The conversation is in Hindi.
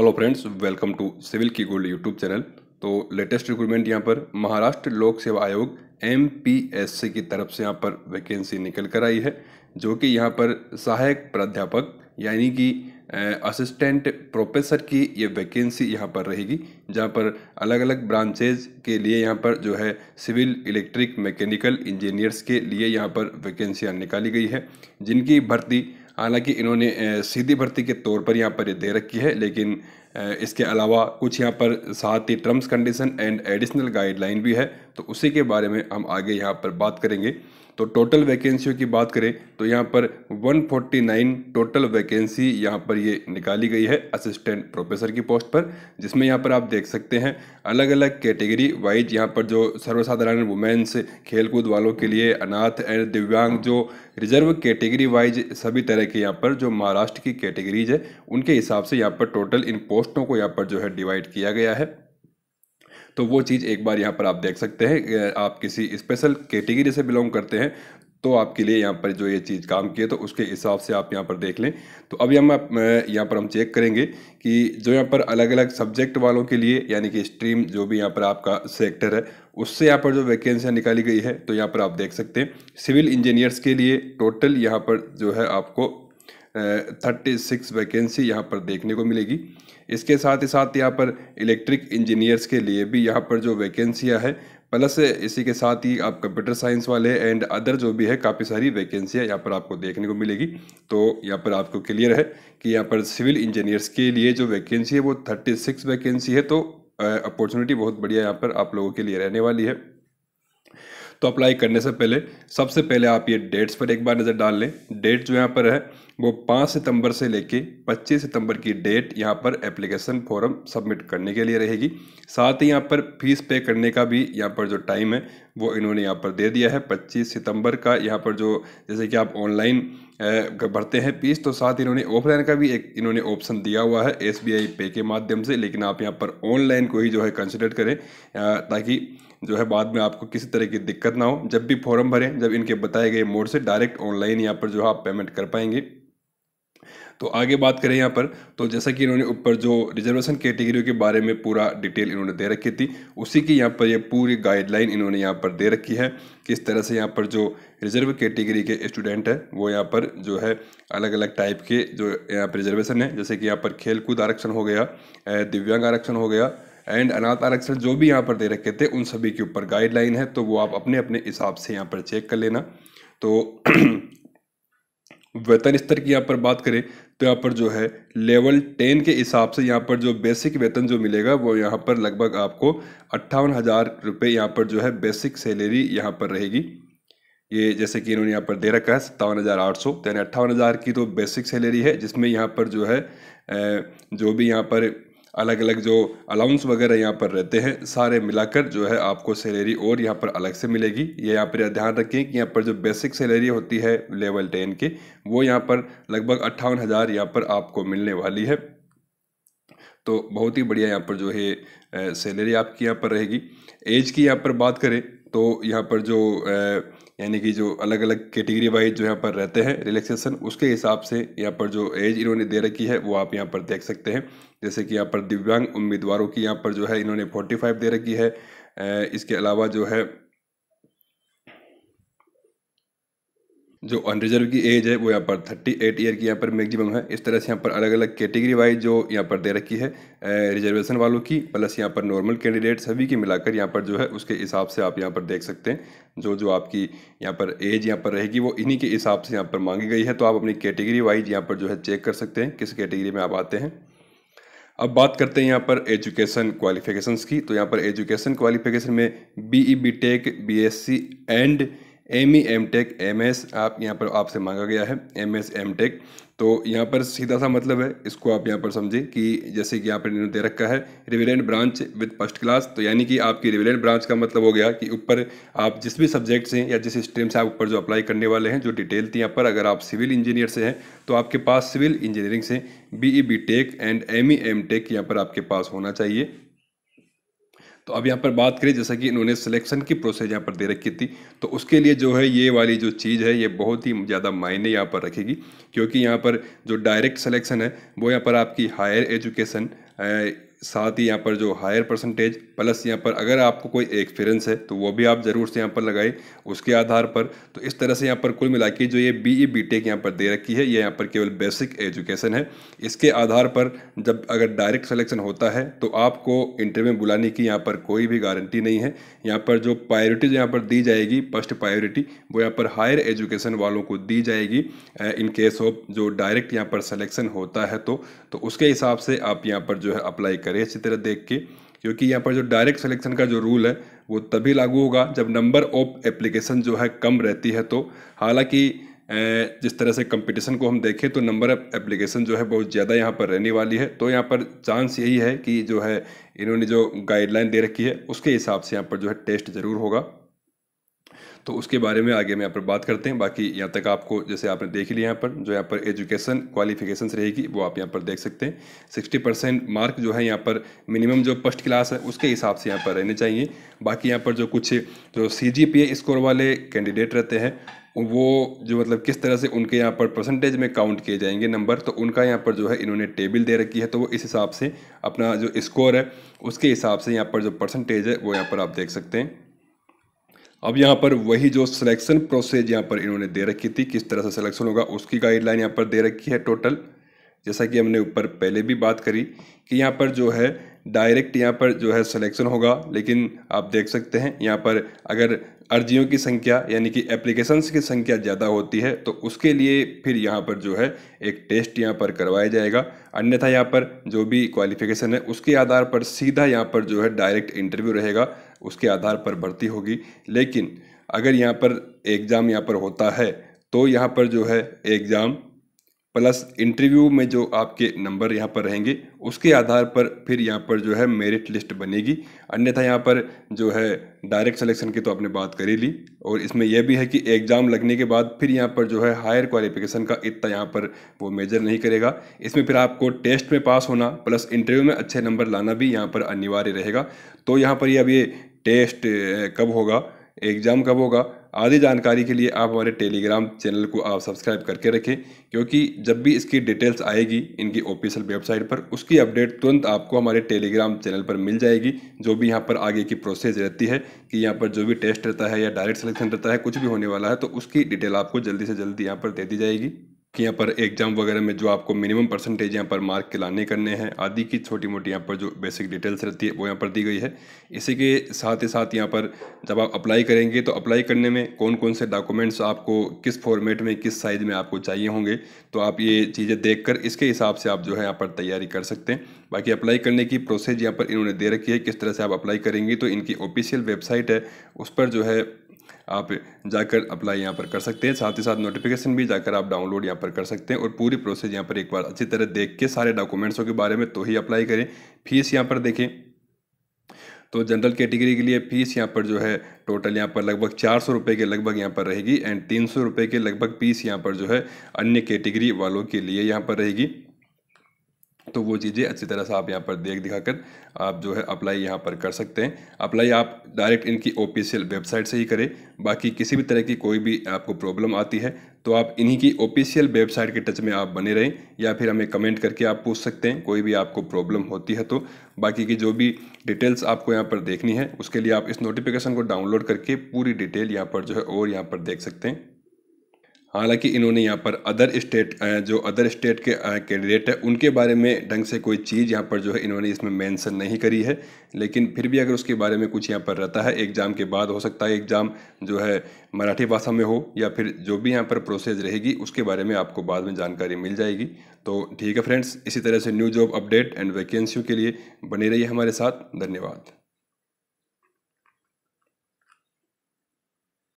hello friends welcome to civil की गोल्ड यूट्यूब चैनल तो लेटेस्ट रिक्रूटमेंट यहाँ पर महाराष्ट्र लोक सेवा आयोग एम की तरफ से यहाँ पर वैकेंसी निकल कर आई है जो कि यहाँ पर सहायक प्राध्यापक यानी कि असिस्टेंट प्रोफेसर की ये वैकेंसी यहाँ पर रहेगी जहाँ पर अलग अलग ब्रांचेज के लिए यहाँ पर जो है सिविल इलेक्ट्रिक मैकेनिकल इंजीनियर्स के लिए यहाँ पर वैकेंसियाँ निकाली गई है जिनकी भर्ती हालांकि इन्होंने सीधी भर्ती के तौर पर यहाँ पर दे रखी है लेकिन इसके अलावा कुछ यहाँ पर साथ ही terms condition and additional guideline भी है तो उसी के बारे में हम आगे यहाँ पर बात करेंगे तो टोटल वैकेंसियों की बात करें तो यहाँ पर 149 टोटल वैकेंसी यहाँ पर ये निकाली गई है असिस्टेंट प्रोफेसर की पोस्ट पर जिसमें यहाँ पर आप देख सकते हैं अलग अलग कैटेगरी वाइज यहाँ पर जो सर्वसाधारण वुमेन्स खेलकूद वालों के लिए अनाथ एंड दिव्यांग जो रिजर्व कैटेगरी वाइज सभी तरह के यहाँ पर जो महाराष्ट्र की कैटेगरीज है उनके हिसाब से यहाँ पर टोटल इन पोस्टों को यहाँ पर जो है डिवाइड किया गया है तो वो चीज़ एक बार यहाँ पर आप देख सकते हैं आप किसी स्पेशल कैटेगरी से बिलोंग करते हैं तो आपके लिए यहाँ पर जो ये चीज़ काम की है तो उसके हिसाब से आप यहाँ पर देख लें तो अभी हम यहाँ पर हम चेक करेंगे कि जो यहाँ पर अलग अलग सब्जेक्ट वालों के लिए यानी कि स्ट्रीम जो भी यहाँ पर आपका सेक्टर है उससे यहाँ पर जो वैकेंसियाँ निकाली गई है तो यहाँ पर आप देख सकते हैं सिविल इंजीनियर्स के लिए टोटल यहाँ पर जो है आपको थर्टी सिक्स वैकेंसी यहाँ पर देखने को मिलेगी इसके साथ ही साथ यहाँ पर इलेक्ट्रिक इंजीनियर्स के लिए भी यहाँ पर जो वैकेंसियाँ है प्लस इसी के साथ ही आप कंप्यूटर साइंस वाले एंड अदर जो भी है काफ़ी सारी वैकेंसियाँ यहाँ पर आपको देखने को मिलेगी तो यहाँ पर आपको क्लियर है कि यहाँ पर सिविल इंजीनियर्स के लिए जो वैकेंसी है वो थर्टी सिक्स वैकेंसी है तो अपॉर्चुनिटी बहुत बढ़िया यहाँ पर आप लोगों के लिए रहने वाली है तो अप्लाई करने से पहले सबसे पहले आप ये डेट्स पर एक बार नज़र डाल लें डेट जो यहाँ पर है वो 5 सितंबर से लेके 25 सितंबर की डेट यहाँ पर एप्लीकेशन फॉर्म सबमिट करने के लिए रहेगी साथ ही यहाँ पर फीस पे करने का भी यहाँ पर जो टाइम है वो इन्होंने यहाँ पर दे दिया है पच्चीस सितम्बर का यहाँ पर जो जैसे कि आप ऑनलाइन बढ़ते हैं पीस तो साथ इन्होंने ऑफलाइन का भी एक इन्होंने ऑप्शन दिया हुआ है एस पे के माध्यम से लेकिन आप यहाँ पर ऑनलाइन को ही जो है कंसिडर करें ताकि जो है बाद में आपको किसी तरह की दिक्कत ना हो जब भी फॉर्म भरें जब इनके बताए गए मोड से डायरेक्ट ऑनलाइन यहाँ पर जो है आप पेमेंट कर पाएंगे तो आगे बात करें यहाँ पर तो जैसा कि इन्होंने ऊपर जो रिजर्वेशन कैटेगरी के बारे में पूरा डिटेल इन्होंने दे रखी थी उसी की यहाँ पर ये यह पूरी गाइडलाइन इन्होंने यहाँ पर दे रखी है किस तरह से यहाँ पर जो रिजर्व कैटेगरी के स्टूडेंट हैं वो यहाँ पर जो है अलग अलग टाइप के जो यहाँ पर रिजर्वेशन है जैसे कि यहाँ पर खेलकूद आरक्षण हो गया दिव्यांग आरक्षण हो गया एंड अनाथ आरक्षण जो भी यहाँ पर दे रखे थे उन सभी के ऊपर गाइडलाइन है तो वो आप अपने अपने हिसाब से यहाँ पर चेक कर लेना तो वेतन स्तर की यहाँ पर बात करें तो यहाँ पर जो है लेवल टेन के हिसाब से यहाँ पर जो बेसिक वेतन जो मिलेगा वो यहाँ पर लगभग आपको अट्ठावन हज़ार रुपये यहाँ पर जो है बेसिक सैलरी यहाँ पर रहेगी ये जैसे कि इन्होंने यहाँ पर दे रखा है सत्तावन हज़ार आठ सौ तो यानी अट्ठावन हज़ार की तो बेसिक सैलरी है जिसमें यहाँ पर जो है जो भी यहाँ पर अलग अलग जो अलाउंस वगैरह यहाँ पर रहते हैं सारे मिलाकर जो है आपको सैलरी और यहाँ पर अलग से मिलेगी ये यहाँ पर ध्यान रखें कि यहाँ पर जो बेसिक सैलरी होती है लेवल टेन की वो यहाँ पर लगभग अट्ठावन हज़ार यहाँ पर आपको मिलने वाली है तो बहुत ही बढ़िया यहाँ पर जो है सैलरी आपकी यहाँ पर रहेगी एज की यहाँ पर बात करें तो यहाँ पर जो यानी कि जो अलग अलग कैटेगरी वाइज जो यहाँ पर रहते हैं रिलैक्सेशन उसके हिसाब से यहाँ पर जो एज इन्होंने दे रखी है वो आप यहाँ पर देख सकते हैं जैसे कि यहाँ पर दिव्यांग उम्मीदवारों की यहाँ पर जो है इन्होंने फोर्टी फाइव दे रखी है इसके अलावा जो है जो अनरिजर्व की एज है वो यहाँ पर थर्टी एट ईयर की यहाँ पर मैक्सिमम है इस तरह से यहाँ पर अलग अलग कैटेगरी वाइज जो यहाँ पर दे रखी है रिजर्वेशन वालों की प्लस यहाँ पर नॉर्मल कैंडिडेट सभी की मिलाकर यहाँ पर जो है उसके हिसाब से आप यहाँ पर देख सकते हैं जो जो आपकी यहाँ पर एज यहाँ पर रहेगी वो इन्हीं के हिसाब से यहाँ पर मांगी गई है तो आप अपनी कैटेगरी वाइज यहाँ पर जो है चेक कर सकते हैं किस कैटेगरी में आप आते हैं अब बात करते हैं यहाँ पर एजुकेशन क्वालिफिकेशंस की तो यहाँ पर एजुकेशन क्वालिफिकेशन में B E B tech B S C and M E M tech M S आप यहाँ पर आपसे मांगा गया है एम एस एम टेक तो यहाँ पर सीधा सा मतलब है इसको आप यहाँ पर समझें कि जैसे कि यहाँ पर इन्होंने दे रखा है relevant branch with first class तो यानी कि आपकी रिविलेंट ब्रांच का मतलब हो गया कि ऊपर आप जिस भी सब्जेक्ट से या जिस स्ट्रीम से आप ऊपर जो अप्लाई करने वाले हैं जो डिटेल थी यहाँ पर अगर आप सिविल इंजीनियर से हैं तो आपके पास सिविल इंजीनियरिंग से B E B tech and M E M tech यहाँ पर आपके पास होना चाहिए तो अब यहाँ पर बात करें जैसा कि इन्होंने सिलेक्शन की प्रोसेस यहाँ पर दे रखी थी तो उसके लिए जो है ये वाली जो चीज़ है ये बहुत ही ज़्यादा मायने यहाँ पर रखेगी क्योंकि यहाँ पर जो डायरेक्ट सिलेक्शन है वो यहाँ पर आपकी हायर एजुकेशन साथ ही यहाँ पर जो हायर परसेंटेज प्लस यहाँ पर अगर आपको कोई एक्सपीरियंस है तो वो भी आप ज़रूर से यहाँ पर लगाएं उसके आधार पर तो इस तरह से यहाँ पर कुल मिला जो ये बी ई बी टेक यहाँ पर दे रखी है ये यहाँ पर केवल बेसिक एजुकेशन है इसके आधार पर जब अगर डायरेक्ट सलेक्शन होता है तो आपको इंटरव्यू में बुलाने की यहाँ पर कोई भी गारंटी नहीं है यहाँ पर जो प्रायोरिटी यहाँ पर दी जाएगी फर्स्ट प्रायोरिटी वो यहाँ पर हायर एजुकेशन वालों को दी जाएगी इन केस ऑफ जो डायरेक्ट यहाँ पर सलेक्शन होता है तो, तो उसके हिसाब से आप यहाँ पर जो है अप्लाई करें अच्छी तरह देख के क्योंकि यहाँ पर जो डायरेक्ट सिलेक्शन का जो रूल है वो तभी लागू होगा जब नंबर ऑफ एप्लीकेशन जो है कम रहती है तो हालांकि जिस तरह से कंपटीशन को हम देखें तो नंबर ऑफ एप्लीकेशन जो है बहुत ज़्यादा यहाँ पर रहने वाली है तो यहाँ पर चांस यही है कि जो है इन्होंने जो गाइडलाइन दे रखी है उसके हिसाब से यहाँ पर जो है टेस्ट ज़रूर होगा तो उसके बारे में आगे हम यहाँ पर बात करते हैं बाकी यहाँ तक आपको जैसे आपने देख लिया यहाँ पर जो यहाँ पर एजुकेशन क्वालिफिकेशन रहेगी वो आप यहाँ पर देख सकते हैं सिक्सटी परसेंट मार्क जो है यहाँ पर मिनिमम जो फर्स्ट क्लास है उसके हिसाब से यहाँ पर रहने चाहिए बाकी यहाँ पर जो कुछ जो C G P A score वाले कैंडिडेट रहते हैं वो जो मतलब किस तरह से उनके यहाँ पर परसेंटेज में काउंट किए जाएंगे नंबर तो उनका यहाँ पर जो है इन्होंने टेबल दे रखी है तो वो इस हिसाब से अपना जो स्कोर है उसके हिसाब से यहाँ पर जो परसेंटेज है वो यहाँ पर आप देख सकते हैं अब यहाँ पर वही जो सिलेक्शन प्रोसेस यहाँ पर इन्होंने दे रखी थी किस तरह से सिलेक्शन होगा उसकी गाइडलाइन यहाँ पर दे रखी है टोटल जैसा कि हमने ऊपर पहले भी बात करी कि यहाँ पर जो है डायरेक्ट यहाँ पर जो है सिलेक्शन होगा लेकिन आप देख सकते हैं यहाँ पर अगर अर्जियों की संख्या यानी कि एप्लीकेशंस की संख्या ज़्यादा होती है तो उसके लिए फिर यहाँ पर जो है एक टेस्ट यहाँ पर करवाया जाएगा अन्यथा यहाँ पर जो भी क्वालिफिकेशन है उसके आधार पर सीधा यहाँ पर जो है डायरेक्ट इंटरव्यू रहेगा उसके आधार पर भर्ती होगी लेकिन अगर यहाँ पर एग्ज़ाम यहाँ पर होता है तो यहाँ पर जो है एग्ज़ाम प्लस इंटरव्यू में जो आपके नंबर यहाँ पर रहेंगे उसके आधार पर फिर यहाँ पर जो है मेरिट लिस्ट बनेगी अन्यथा यहाँ पर जो है डायरेक्ट सिलेक्शन की तो आपने बात कर ही ली और इसमें यह भी है कि एग्ज़ाम लगने के बाद फिर यहाँ पर जो है हायर क्वालिफिकेशन का इतना यहाँ पर वो मेजर नहीं करेगा इसमें फिर आपको टेस्ट में पास होना प्लस इंटरव्यू में अच्छे नंबर लाना भी यहाँ पर अनिवार्य रहेगा तो यहाँ पर ये अब ये टेस्ट कब होगा एग्ज़ाम कब होगा आदि जानकारी के लिए आप हमारे टेलीग्राम चैनल को आप सब्सक्राइब करके रखें क्योंकि जब भी इसकी डिटेल्स आएगी इनकी ऑफिशियल वेबसाइट पर उसकी अपडेट तुरंत आपको हमारे टेलीग्राम चैनल पर मिल जाएगी जो भी यहाँ पर आगे की प्रोसेस रहती है कि यहाँ पर जो भी टेस्ट रहता है या डायरेक्ट सिलेक्शन रहता है कुछ भी होने वाला है तो उसकी डिटेल आपको जल्दी से जल्दी यहाँ पर दे दी जाएगी कि यहाँ पर एग्जाम वगैरह में जो आपको मिनिमम परसेंटेज यहाँ पर मार्क के लाने करने हैं आदि की छोटी मोटी यहाँ पर जो बेसिक डिटेल्स रहती है वो यहाँ पर दी गई है इसी के साथ ही साथ यहाँ पर जब आप अप्लाई करेंगे तो अप्लाई करने में कौन कौन से डॉक्यूमेंट्स आपको किस फॉर्मेट में किस साइज़ में आपको चाहिए होंगे तो आप ये चीज़ें देख कर इसके हिसाब से आप जो है यहाँ पर तैयारी कर सकते हैं बाकी अप्लाई करने की प्रोसेस यहाँ पर इन्होंने दे रखी है किस तरह से आप अप्लाई करेंगी तो इनकी ऑफिशियल वेबसाइट है उस पर जो है आप जाकर अप्लाई यहाँ पर कर सकते हैं साथ ही साथ नोटिफिकेशन भी जाकर आप डाउनलोड यहाँ पर कर सकते हैं और पूरी प्रोसेस यहाँ पर एक बार अच्छी तरह देख के सारे डॉक्यूमेंट्सों के बारे में तो ही अप्लाई करें फीस यहाँ पर देखें तो जनरल कैटेगरी के लिए फीस यहाँ पर जो है टोटल यहाँ पर लगभग चार सौ रुपये के लगभग यहाँ पर रहेगी एंड तीन सौ रुपये के लगभग फीस यहाँ पर जो है अन्य कैटेगरी वालों के लिए यहाँ पर रहेगी तो वो चीज़ें अच्छी तरह से आप यहाँ पर देख दिखा कर आप जो है अप्लाई यहाँ पर कर सकते हैं अप्लाई आप डायरेक्ट इनकी ऑफिशियल वेबसाइट से ही करें बाकी किसी भी तरह की कोई भी आपको प्रॉब्लम आती है तो आप इन्हीं की ऑफिशियल वेबसाइट के टच में आप बने रहें या फिर हमें कमेंट करके आप पूछ सकते हैं कोई भी आपको प्रॉब्लम होती है तो बाकी की जो भी डिटेल्स आपको यहाँ पर देखनी है उसके लिए आप इस नोटिफिकेशन को डाउनलोड करके पूरी डिटेल यहाँ पर जो है और यहाँ पर देख सकते हैं हालांकि इन्होंने यहाँ पर अदर स्टेट जो अदर स्टेट के कैंडिडेट है उनके बारे में ढंग से कोई चीज़ यहाँ पर जो है इन्होंने इसमें मेंशन नहीं करी है लेकिन फिर भी अगर उसके बारे में कुछ यहाँ पर रहता है एग्ज़ाम के बाद हो सकता है एग्ज़ाम जो है मराठी भाषा में हो या फिर जो भी यहाँ पर प्रोसेस रहेगी उसके बारे में आपको बाद में जानकारी मिल जाएगी तो ठीक है फ्रेंड्स इसी तरह से न्यू जॉब अपडेट एंड वैकेंसियों के लिए बने रही हमारे साथ धन्यवाद